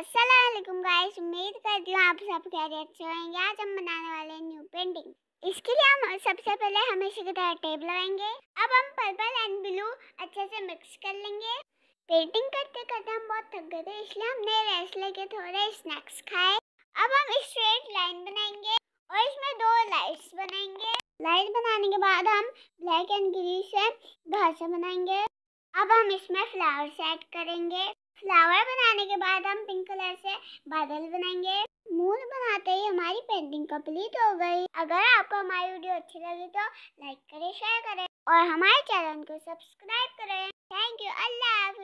Aslam guys उम्मीद करती हूँ आप सब खैरियत अच्छे होंगे आज हम बनाने वाले हैं न्यू पेंटिंग इसके लिए हम सबसे पहले हमेशा की तरह टेप लगाएंगे अब हम पर्पल एंड ब्लू अच्छे से मिक्स कर लेंगे पेंटिंग करते करते हम बहुत थक गए थे इसलिए हमने रेस्ट लेके थोड़े स्नैक्स खाए अब हम स्ट्रेट लाइन बनाएंगे और इसमें दो लाइट्स बनाएंगे लाइट बनाने के बाद हम ब्लैक एंड ग्रीन से घास बनाएंगे अब हम इसमें फ्लावर सेट करेंगे फ्लावर बनाने के बाद हम पिंक कलर से बादल बनाएंगे मून बनाते ही हमारी पेंटिंग कंप्लीट हो गई अगर आपको हमारी वीडियो अच्छी लगी तो लाइक करें शेयर करें और हमारे चैनल को सब्सक्राइब करें थैंक यू अल्लाह